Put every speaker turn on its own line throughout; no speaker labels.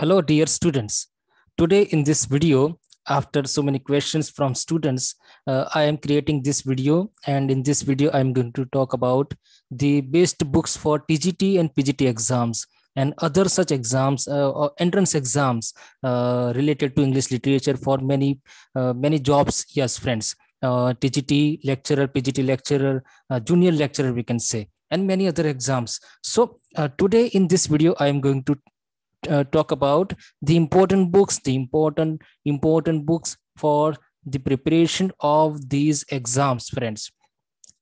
Hello, dear students. Today in this video, after so many questions from students, uh, I am creating this video. And in this video, I'm going to talk about the best books for TGT and PGT exams and other such exams uh, or entrance exams uh, related to English literature for many, uh, many jobs. Yes, friends, TGT uh, lecturer, PGT lecturer, uh, junior lecturer, we can say, and many other exams. So today in this video, I am going to uh, talk about the important books, the important important books for the preparation of these exams, friends.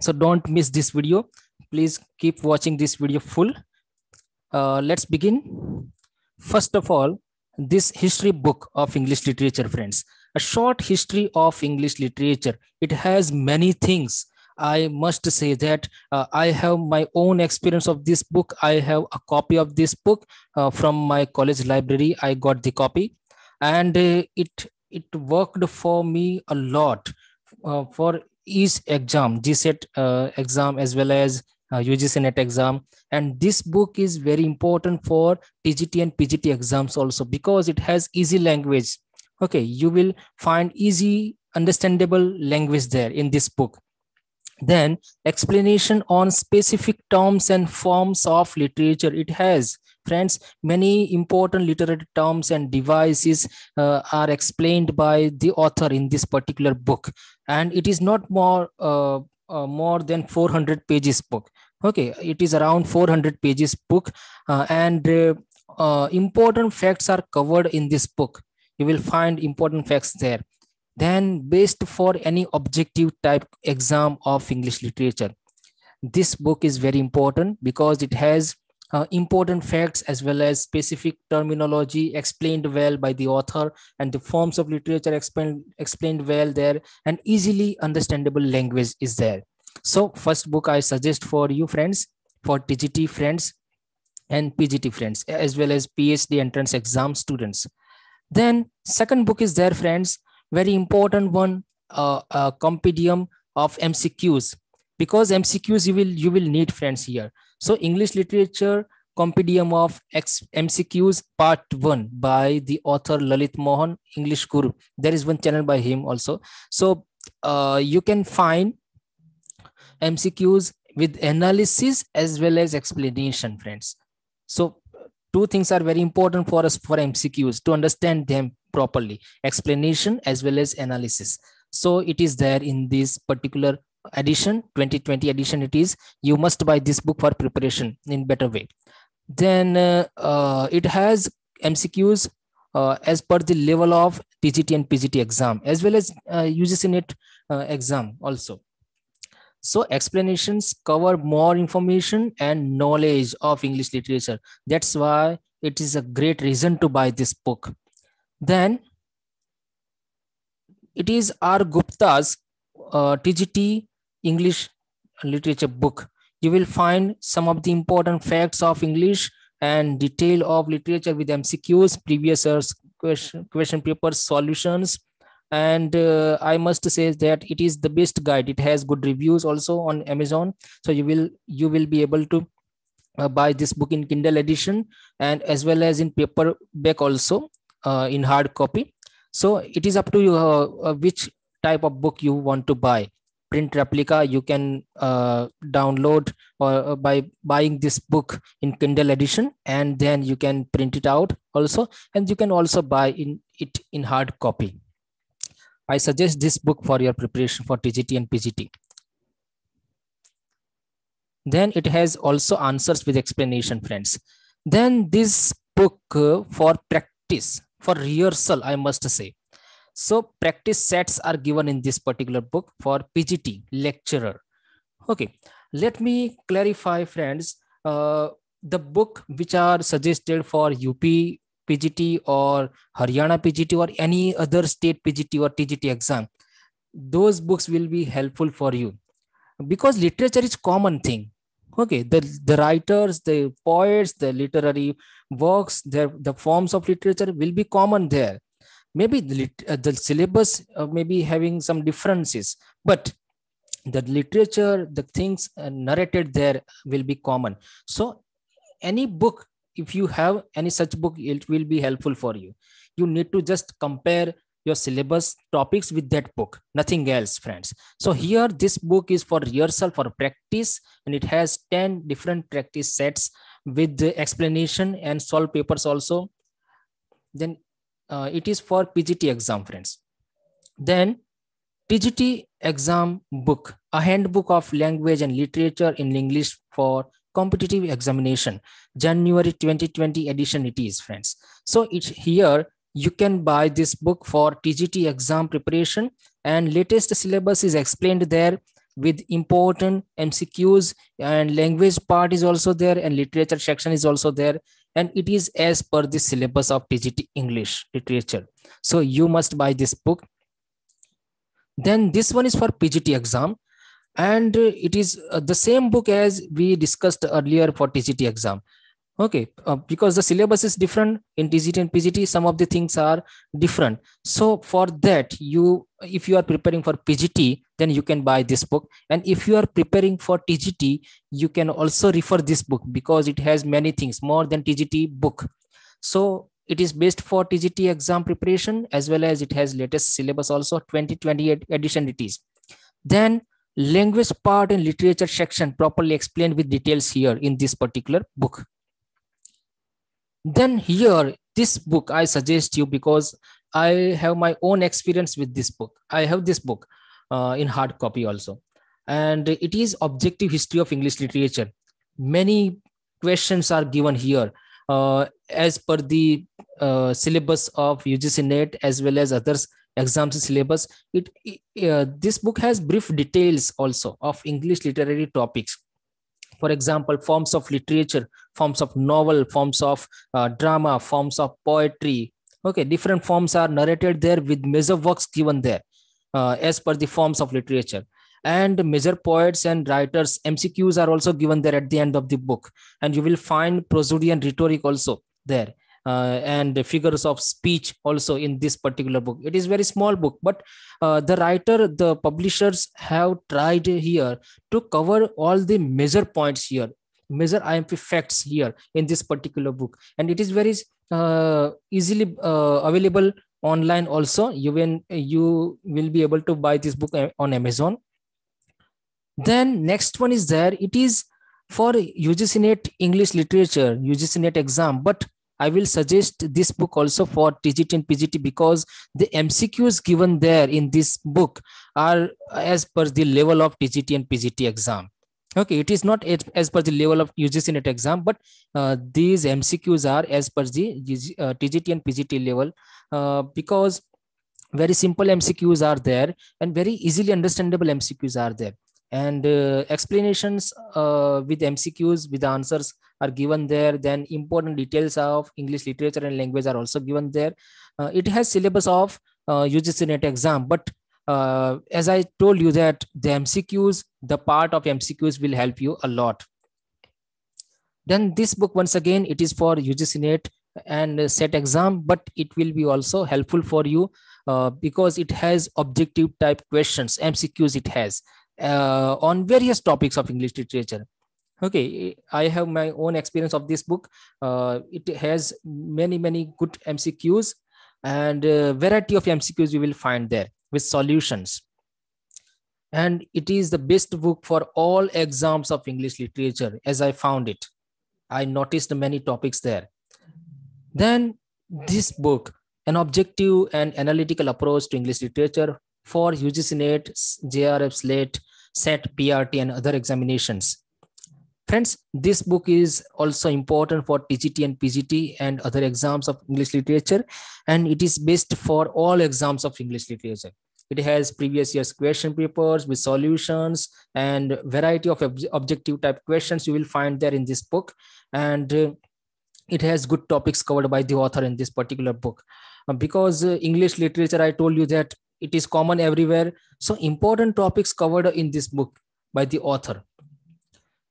So don't miss this video. Please keep watching this video full. Uh, let's begin. First of all, this history book of English literature, friends. A short history of English literature. It has many things I must say that uh, I have my own experience of this book. I have a copy of this book uh, from my college library. I got the copy, and uh, it it worked for me a lot uh, for each exam, GSET uh, exam as well as UGC uh, Net exam. And this book is very important for TGT and PGT exams also because it has easy language. Okay, you will find easy understandable language there in this book then explanation on specific terms and forms of literature it has friends many important literary terms and devices uh, are explained by the author in this particular book and it is not more uh, uh, more than 400 pages book okay it is around 400 pages book uh, and uh, important facts are covered in this book you will find important facts there then, based for any objective type exam of English literature. This book is very important because it has uh, important facts as well as specific terminology explained well by the author and the forms of literature explained explained well there and easily understandable language is there so first book i suggest for you friends for tgt friends and pgt friends as well as phd entrance exam students then second book is there friends very important one, uh, uh, compendium of MCQs because MCQs you will you will need friends here. So English literature compendium of X MCQs part one by the author Lalit Mohan English Guru. There is one channel by him also. So uh, you can find MCQs with analysis as well as explanation, friends. So two things are very important for us for MCQs to understand them properly explanation as well as analysis so it is there in this particular edition 2020 edition it is you must buy this book for preparation in better way then uh, uh, it has mcqs uh, as per the level of pgt and pgt exam as well as uh, uses uh, exam also so explanations cover more information and knowledge of english literature that's why it is a great reason to buy this book then it is R. Gupta's uh, TGT English literature book. You will find some of the important facts of English and detail of literature with MCQs, previous year's question, question papers, solutions. And uh, I must say that it is the best guide. It has good reviews also on Amazon. So you will you will be able to uh, buy this book in Kindle edition and as well as in paperback also uh, in hard copy. So it is up to you uh, uh, which type of book you want to buy. Print replica you can uh, download or uh, by buying this book in Kindle edition, and then you can print it out also, and you can also buy in it in hard copy. I suggest this book for your preparation for TGT and PGT. Then it has also answers with explanation, friends. Then this book uh, for practice for rehearsal i must say so practice sets are given in this particular book for pgt lecturer okay let me clarify friends uh, the book which are suggested for up pgt or haryana pgt or any other state pgt or tgt exam those books will be helpful for you because literature is common thing okay the, the writers the poets the literary works the the forms of literature will be common there maybe the, uh, the syllabus uh, may be having some differences but the literature the things uh, narrated there will be common so any book if you have any such book it will be helpful for you you need to just compare your syllabus topics with that book, nothing else, friends. So here, this book is for yourself for practice, and it has 10 different practice sets with the explanation and solve papers also. Then uh, it is for PGT exam, friends. Then PGT exam book, a handbook of language and literature in English for competitive examination, January 2020 edition it is, friends. So it's here you can buy this book for tgt exam preparation and latest syllabus is explained there with important mcqs and language part is also there and literature section is also there and it is as per the syllabus of tgt english literature so you must buy this book then this one is for pgt exam and it is uh, the same book as we discussed earlier for tgt exam okay uh, because the syllabus is different in tgt and pgt some of the things are different so for that you if you are preparing for pgt then you can buy this book and if you are preparing for tgt you can also refer this book because it has many things more than tgt book so it is based for tgt exam preparation as well as it has latest syllabus also 2028 edition it is then language part and literature section properly explained with details here in this particular book then here this book i suggest you because i have my own experience with this book i have this book uh, in hard copy also and it is objective history of english literature many questions are given here uh, as per the uh, syllabus of UGC NET as well as others exams syllabus. It, it uh, this book has brief details also of English literary topics for example forms of literature forms of novel forms of uh, drama forms of poetry okay different forms are narrated there with measure works given there uh, as per the forms of literature and major poets and writers mcqs are also given there at the end of the book and you will find prosody and rhetoric also there uh, and figures of speech also in this particular book it is very small book but uh, the writer the publishers have tried here to cover all the major points here major imp facts here in this particular book and it is very uh, easily uh, available online also you when you will be able to buy this book uh, on amazon then next one is there it is for UGC NET English literature, UGC NET exam, but I will suggest this book also for TGT and PGT because the MCQs given there in this book are as per the level of TGT and PGT exam. Okay, it is not as per the level of UGC NET exam, but uh, these MCQs are as per the uh, TGT and PGT level uh, because very simple MCQs are there and very easily understandable MCQs are there and uh, explanations uh, with mcqs with answers are given there then important details of english literature and language are also given there uh, it has syllabus of ugc uh, net exam but uh, as i told you that the mcqs the part of mcqs will help you a lot then this book once again it is for ugc net and set exam but it will be also helpful for you uh, because it has objective type questions mcqs it has uh, on various topics of English literature. Okay, I have my own experience of this book. Uh, it has many, many good MCQs and variety of MCQs you will find there with solutions. And it is the best book for all exams of English literature as I found it. I noticed many topics there. Then this book, An Objective and Analytical Approach to English Literature for UGC NET, JRF Slate, SET, PRT and other examinations. Friends, this book is also important for TGT and PGT and other exams of English literature, and it is best for all exams of English literature. It has previous year's question papers with solutions and variety of ob objective type questions you will find there in this book. And uh, it has good topics covered by the author in this particular book. Uh, because uh, English literature, I told you that it is common everywhere so important topics covered in this book by the author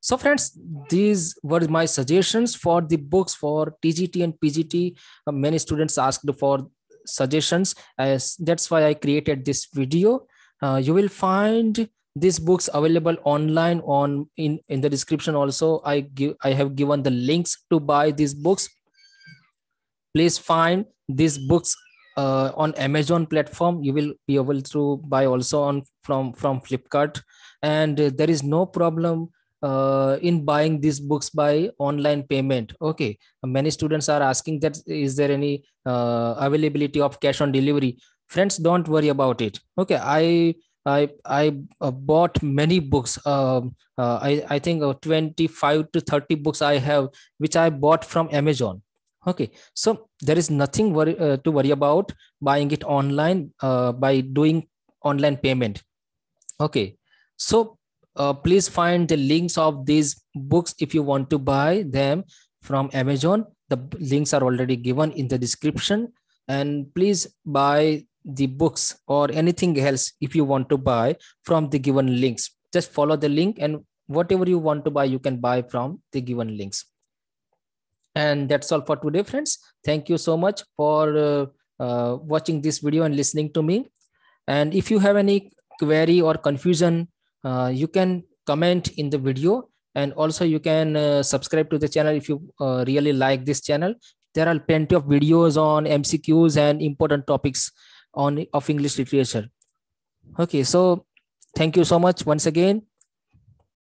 so friends these were my suggestions for the books for tgt and pgt uh, many students asked for suggestions as uh, that's why i created this video uh, you will find these books available online on in in the description also i give i have given the links to buy these books please find these books uh, on amazon platform you will be able to buy also on from from flipkart and uh, there is no problem uh, in buying these books by online payment okay many students are asking that is there any uh, availability of cash on delivery friends don't worry about it okay i i i uh, bought many books um, uh, i i think 25 to 30 books i have which i bought from amazon okay so there is nothing worry, uh, to worry about buying it online uh, by doing online payment okay so uh, please find the links of these books if you want to buy them from amazon the links are already given in the description and please buy the books or anything else if you want to buy from the given links just follow the link and whatever you want to buy you can buy from the given links and that's all for today, friends. Thank you so much for uh, uh, watching this video and listening to me. And if you have any query or confusion, uh, you can comment in the video and also you can uh, subscribe to the channel if you uh, really like this channel there are plenty of videos on mcqs and important topics on of english literature okay so thank you so much once again